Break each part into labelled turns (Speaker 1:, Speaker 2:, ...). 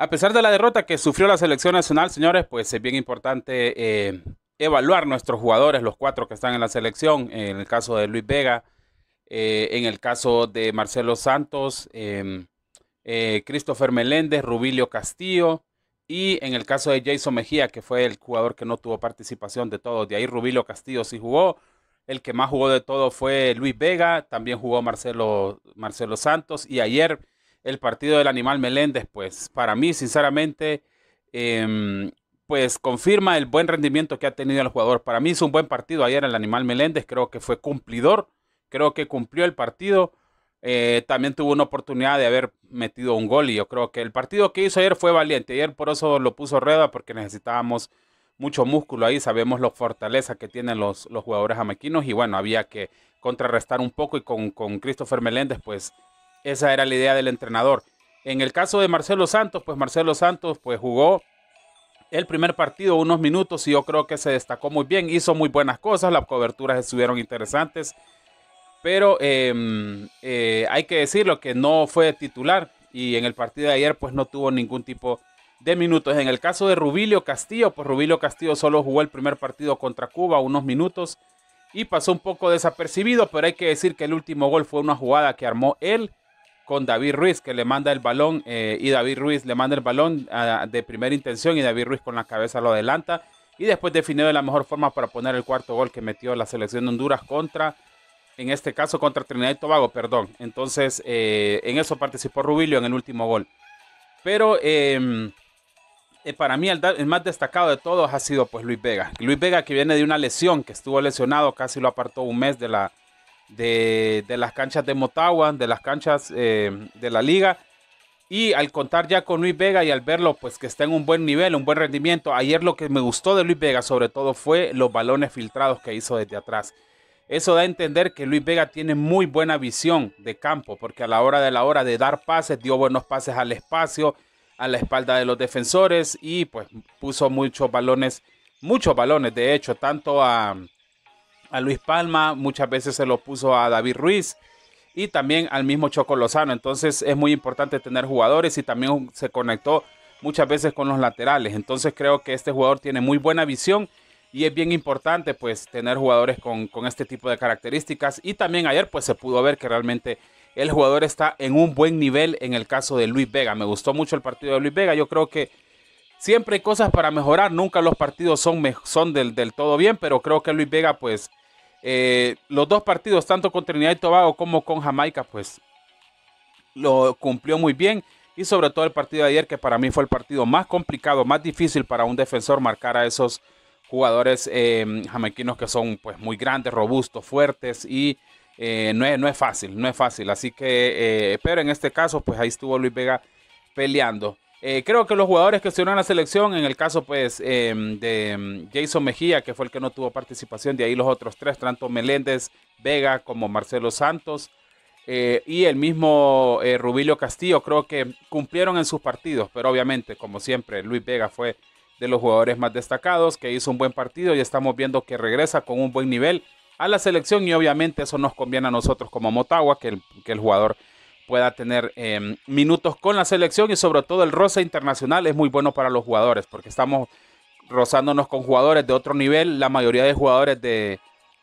Speaker 1: A pesar de la derrota que sufrió la selección nacional, señores, pues es bien importante eh, evaluar nuestros jugadores, los cuatro que están en la selección, en el caso de Luis Vega, eh, en el caso de Marcelo Santos, em, eh, Christopher Meléndez, Rubilio Castillo, y en el caso de Jason Mejía, que fue el jugador que no tuvo participación de todos, de ahí Rubilio Castillo sí jugó. El que más jugó de todos fue Luis Vega, también jugó Marcelo Santos. Y ayer el partido del animal Meléndez, pues para mí, sinceramente, em, pues confirma el buen rendimiento que ha tenido el jugador. Para mí hizo un buen partido ayer el animal Meléndez, creo que fue cumplidor, creo que cumplió el partido. Eh, también tuvo una oportunidad de haber metido un gol y yo creo que el partido que hizo ayer fue valiente. Ayer por eso lo puso Rueda, porque necesitábamos mucho músculo ahí, sabemos la fortaleza que tienen los, los jugadores jamequinos y bueno, había que contrarrestar un poco y con, con Christopher Meléndez pues esa era la idea del entrenador. En el caso de Marcelo Santos, pues Marcelo Santos pues jugó el primer partido unos minutos y yo creo que se destacó muy bien, hizo muy buenas cosas, las coberturas estuvieron interesantes, pero em, eh, hay que decirlo que no fue titular y en el partido de ayer pues no tuvo ningún tipo de minutos. En el caso de Rubilio Castillo, pues Rubilio Castillo solo jugó el primer partido contra Cuba unos minutos y pasó un poco desapercibido, pero hay que decir que el último gol fue una jugada que armó él con David Ruiz, que le manda el balón eh, y David Ruiz le manda el balón ah, de primera intención y David Ruiz con la cabeza lo adelanta. Y después definió de la mejor forma para poner el cuarto gol que metió la selección de Honduras contra, en este caso contra Trinidad y Tobago, perdón. Entonces, eh, en eso participó Rubilio en el último gol. Pero em, eh, para mí el, el, más destacado de todos ha sido pues Luis Vega. Luis Vega que viene de una lesión, que estuvo lesionado, casi lo apartó un mes de la, de, las canchas de Motagua de las canchas eh, de la liga. Y al contar ya con Luis Vega y al verlo, pues que está en un buen nivel, un buen rendimiento. Ayer lo que me gustó de Luis Vega, sobre todo, fue los balones filtrados que hizo desde atrás. Eso da a entender que Luis Vega tiene muy buena visión de campo, porque a la hora de la hora de dar pases, dio buenos pases al espacio, a la espalda de los defensores y pues puso muchos balones, muchos balones, de hecho, tanto a, a Luis Palma, muchas veces se lo puso a David Ruiz y también al mismo Choco Lozano. Entonces es muy importante tener jugadores y también se conectó muchas veces con los laterales. Entonces creo que este jugador tiene muy buena visión y es bien importante pues tener jugadores con, con este tipo de características. Y también ayer pues se pudo ver que realmente el jugador está en un buen nivel en el caso de Luis Vega. Me gustó mucho el partido de Luis Vega. Yo creo que Siempre hay cosas para mejorar, nunca los partidos son, son del, del todo bien, pero creo que Luis Vega, pues, eh, los dos partidos, tanto con Trinidad y Tobago como con Jamaica, pues, lo cumplió muy bien. Y sobre todo el partido de ayer, que para mí fue el partido más complicado, más difícil para un defensor marcar a esos jugadores eh, jamaiquinos que son pues muy grandes, robustos, fuertes y eh, no, es, fácil, no es fácil. Así que, eh, pero en este caso, pues ahí estuvo Luis Vega peleando. Eh, creo que los jugadores que estuvieron en la selección, en el caso pues em, de em, Jason Mejía, que fue el que no tuvo participación, de ahí los otros tres, tanto Meléndez, Vega como Marcelo Santos, eh, y el mismo eh, Rubilio Castillo, creo que cumplieron en sus partidos, pero obviamente, como siempre, Luis Vega fue de los jugadores más destacados, que hizo un buen partido y estamos viendo que regresa con un buen nivel a la selección y obviamente eso nos conviene a nosotros como Motagua, que el, que el jugador pueda tener em, minutos con la selección y sobre todo el roce internacional es muy bueno para los jugadores porque estamos rozándonos con jugadores de otro nivel. La mayoría de jugadores de,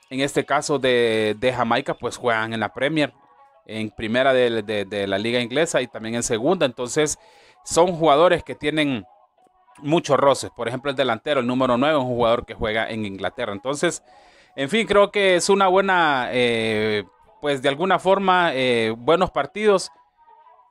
Speaker 1: en este caso de, de Jamaica, pues juegan en la Premier, en primera de, la liga inglesa y también en segunda. Entonces son jugadores que tienen muchos roces. Por ejemplo, el delantero, el número 9, un jugador que juega en Inglaterra. Entonces, en fin, creo que es una buena eh, pues de alguna forma eh, buenos partidos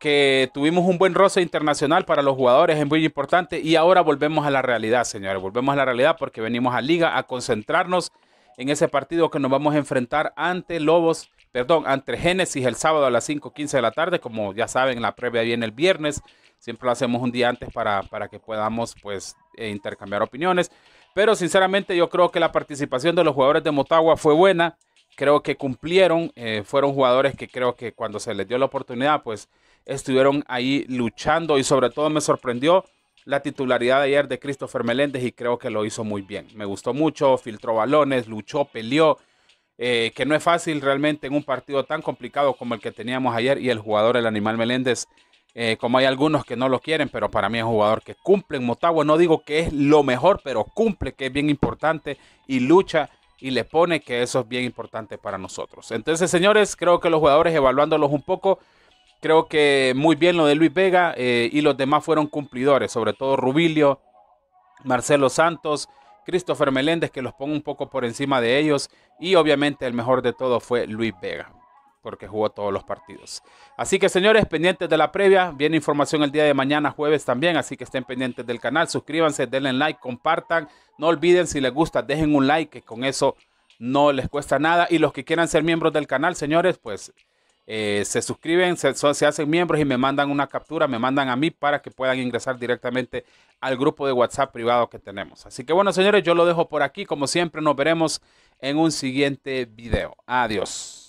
Speaker 1: que tuvimos un buen roce internacional para los jugadores, es muy importante. Y ahora volvemos a la realidad, señores, volvemos a la realidad porque venimos a Liga a concentrarnos en ese partido que nos vamos a enfrentar ante Lobos, perdón, ante Génesis el sábado a las 5.15 de la tarde, como ya saben, la previa viene el viernes, siempre lo hacemos un día antes para, para que podamos pues eh, intercambiar opiniones. Pero sinceramente yo creo que la participación de los jugadores de Motagua fue buena creo que cumplieron, eh, fueron jugadores que creo que cuando se les dio la oportunidad, pues estuvieron ahí luchando y sobre todo me sorprendió la titularidad de ayer de Christopher Meléndez y creo que lo hizo muy bien. Me gustó mucho, filtró balones, luchó, peleó, eh, que no es fácil realmente en un partido tan complicado como el que teníamos ayer y el jugador, el animal Meléndez, eh, como hay algunos que no lo quieren, pero para mí es un jugador que cumple en Motagua. No digo que es lo mejor, pero cumple, que es bien importante y lucha y le pone que eso es bien importante para nosotros. Entonces, señores, creo que los jugadores, evaluándolos un poco, creo que muy bien lo de Luis Vega eh, y los demás fueron cumplidores, sobre todo Rubilio, Marcelo Santos, Christopher Meléndez, que los pongo un poco por encima de ellos, y obviamente el mejor de todo fue Luis Vega porque jugó todos los partidos. Así que señores, pendientes de la previa, viene información el día de mañana, jueves también, así que estén pendientes del canal, suscríbanse, denle like, compartan, no olviden si les gusta, dejen un like, que con eso no les cuesta nada. Y los que quieran ser miembros del canal, señores, pues eh, se suscriben, se hacen miembros y me mandan una captura, me mandan a mí para que puedan ingresar directamente al grupo de WhatsApp privado que tenemos. Así que bueno, señores, yo lo dejo por aquí, como siempre, nos veremos en un siguiente video. Adiós.